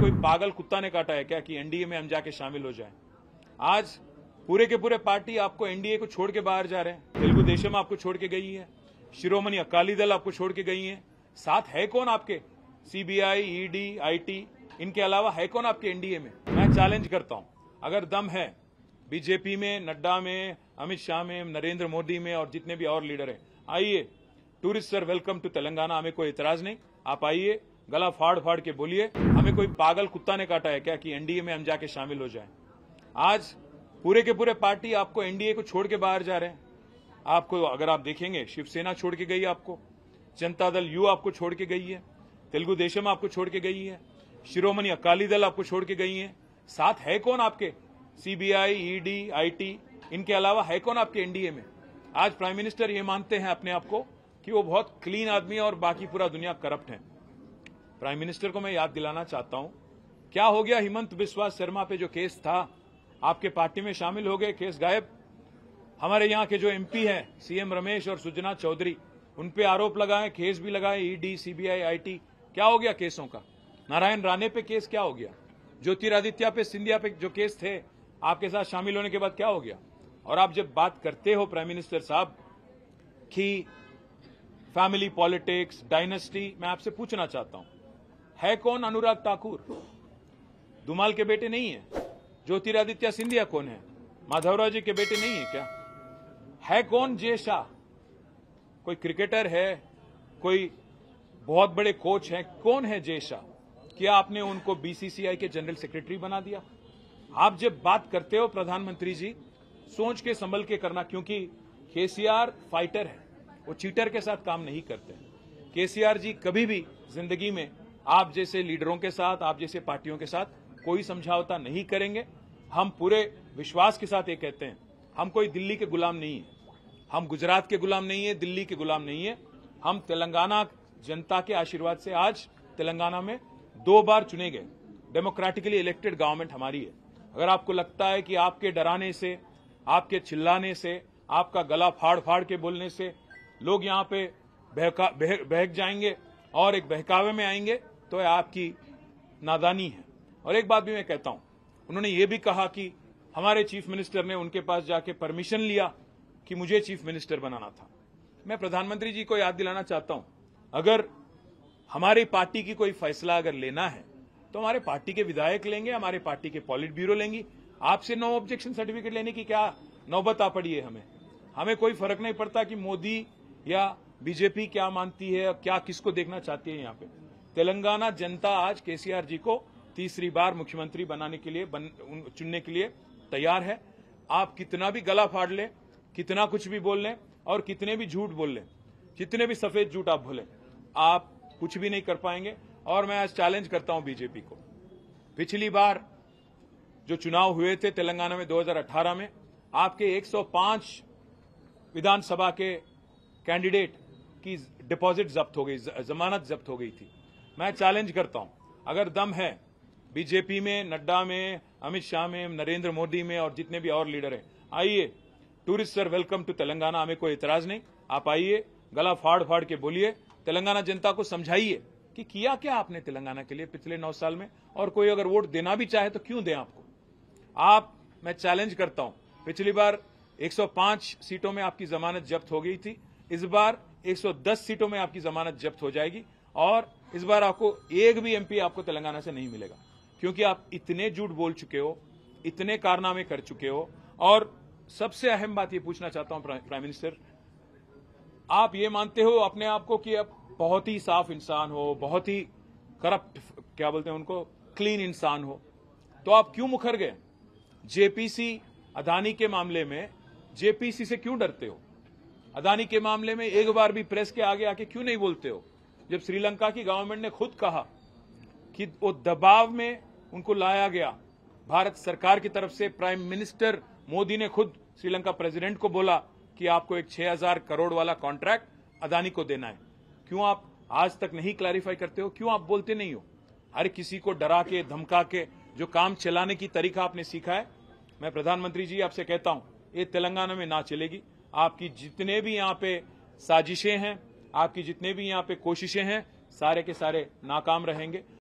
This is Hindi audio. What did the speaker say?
कोई पागल कुत्ता ने काटा है क्या कि एनडीए में हम जाके शामिल हो जाए आज पूरे के पूरे पार्टी आपको एनडीए को छोड़ के बाहर जा रहे हैं तेलुगु देशम आपको छोड़ के गई है शिरोमणि अकाली दल आपको छोड़ के गई है साथ है कौन आपके सीबीआई ईडी आईटी इनके अलावा है कौन आपके एनडीए में मैं चैलेंज करता हूं अगर दम है बीजेपी में नड्डा में अमित शाह में नरेंद्र मोदी में और जितने भी और लीडर हैं आइए tourist sir welcome to Telangana हमें कोई इतराज नहीं आप आइए गला फाड़ फाड़ के बोलिए हमें कोई पागल कुत्ता ने काटा है क्या कि एनडीए में हम जाके शामिल हो जाएं आज पूरे के पूरे पार्टी आपको एनडीए को छोड़ के बाहर जा रहे हैं आपको अगर आप देखेंगे शिवसेना छोड़ के गई आपको जनता दल यू आपको छोड़ के गई है तेलुगु देशम आपको छोड़ के गई है शिरोमणि अकाली दल आपको छोड़ के गई है साथ है कौन आपके सीबीआई ईडी आईटी इनके अलावा है कौन आपके एनडीए में आज प्राइम मिनिस्टर ये मानते हैं अपने आप को कि वो बहुत क्लीन आदमी है और बाकी पूरा दुनिया करप्ट है प्राइम मिनिस्टर को मैं याद दिलाना चाहता हूं क्या हो गया हिमंत बिस्वा शर्मा पे जो केस था आपके पार्टी में शामिल हो गए केस गायब हमारे यहाँ के जो एमपी हैं सीएम रमेश और सुजना चौधरी उन पे आरोप लगाए केस भी लगाए ईडी सीबीआई आईटी क्या हो गया केसों का नारायण राणे पे केस क्या हो गया ज्योतिरादित्य पे सिंधिया पे जो केस थे आपके साथ शामिल होने के बाद क्या हो गया और आप जब बात करते हो प्राइम मिनिस्टर साहब की फैमिली पॉलिटिक्स डायनेस्टी मैं आपसे पूछना चाहता हूं है कौन अनुराग ठाकुर दुमाल के बेटे नहीं है ज्योतिरादित्य सिंधिया कौन है माधवराव जी के बेटे नहीं है क्या है कौन जय शाह कोई क्रिकेटर है कोई बहुत बड़े कोच हैं कौन है जय शाह क्या आपने उनको बीसीसीआई के जनरल सेक्रेटरी बना दिया आप जब बात करते हो प्रधानमंत्री जी सोच के संभल के करना क्योंकि केसीआर फाइटर है वो चीटर के साथ काम नहीं करते केसीआर जी कभी भी जिंदगी में आप जैसे लीडरों के साथ आप जैसे पार्टियों के साथ कोई समझौता नहीं करेंगे हम पूरे विश्वास के साथ ये कहते हैं हम कोई दिल्ली के गुलाम नहीं है हम गुजरात के गुलाम नहीं है दिल्ली के गुलाम नहीं है हम तेलंगाना जनता के आशीर्वाद से आज तेलंगाना में दो बार चुने गए डेमोक्रेटिकली इलेक्टेड गवर्नमेंट हमारी है अगर आपको लगता है कि आपके डराने से आपके चिल्लाने से आपका गला फाड़ फाड़ के बोलने से लोग यहाँ पे बहक बह, जाएंगे और एक बहकावे में आएंगे तो यह आपकी नादानी है और एक बात भी मैं कहता हूं उन्होंने ये भी कहा कि हमारे चीफ मिनिस्टर ने उनके पास जाके परमिशन लिया कि मुझे चीफ मिनिस्टर बनाना था मैं प्रधानमंत्री जी को याद दिलाना चाहता हूं अगर हमारी पार्टी की कोई फैसला अगर लेना है तो हमारे पार्टी के विधायक लेंगे हमारे पार्टी के पॉलिट ब्यूरो लेंगी आपसे नो ऑब्जेक्शन सर्टिफिकेट लेने की क्या नौबत आ पड़ी है हमें हमें कोई फर्क नहीं पड़ता कि मोदी या बीजेपी क्या मानती है क्या किसको देखना चाहती है यहाँ पे तेलंगाना जनता आज केसीआर जी को तीसरी बार मुख्यमंत्री बनाने के लिए बन, चुनने के लिए तैयार है आप कितना भी गला फाड़ लें कितना कुछ भी बोल लें और कितने भी झूठ बोल लें जितने भी सफेद झूठ आप बोले आप कुछ भी नहीं कर पाएंगे और मैं आज चैलेंज करता हूं बीजेपी को पिछली बार जो चुनाव हुए थे तेलंगाना में 2018 में आपके 105 विधानसभा के कैंडिडेट की डिपॉजिट जब्त हो गई जमानत जब्त हो गई थी मैं चैलेंज करता हूं अगर दम है बीजेपी में नड्डा में अमित शाह में नरेंद्र मोदी में और जितने भी और लीडर हैं आइए tourist sir welcome to Telangana हमें कोई इतराज नहीं आप आइए गला फाड़ फाड़ के बोलिए तेलंगाना जनता को समझाइए कि किया क्या आपने तेलंगाना के लिए पिछले नौ साल में और कोई अगर वोट देना भी चाहे तो क्यों दें आपको आप मैं चैलेंज करता हूं पिछली बार 105 सीटों में आपकी जमानत जब्त हो गई थी इस बार 110 सीटों में आपकी जमानत जब्त हो जाएगी और इस बार आपको एक भी एमपी आपको तेलंगाना से नहीं मिलेगा क्योंकि आप इतने झूठ बोल चुके हो इतने कारनामे कर चुके हो और सबसे अहम बात यह पूछना चाहता हूं प्राइम मिनिस्टर आप ये मानते हो अपने आप को कि आप बहुत ही साफ इंसान हो बहुत ही करप्ट क्या बोलते हैं उनको क्लीन इंसान हो तो आप क्यों मुखर गए जेपीसी अदानी के मामले में जेपीसी से क्यों डरते हो अदानी के मामले में एक बार भी प्रेस के आगे आके क्यों नहीं बोलते हो जब श्रीलंका की गवर्नमेंट ने खुद कहा कि वो दबाव में उनको लाया गया भारत सरकार की तरफ से प्राइम मिनिस्टर मोदी ने खुद श्रीलंका प्रेसिडेंट को बोला कि आपको एक 6000 करोड़ वाला कॉन्ट्रैक्ट अदानी को देना है क्यों आप आज तक नहीं क्लैरिफाई करते हो क्यों आप बोलते नहीं हो हर किसी को डरा के धमका के जो काम चलाने की तरीका आपने सीखा है मैं प्रधानमंत्री जी आपसे कहता हूं ये तेलंगाना में ना चलेगी आपकी जितने भी यहां पे साजिशें हैं आपकी जितने भी यहाँ पे कोशिशें हैं सारे के सारे नाकाम रहेंगे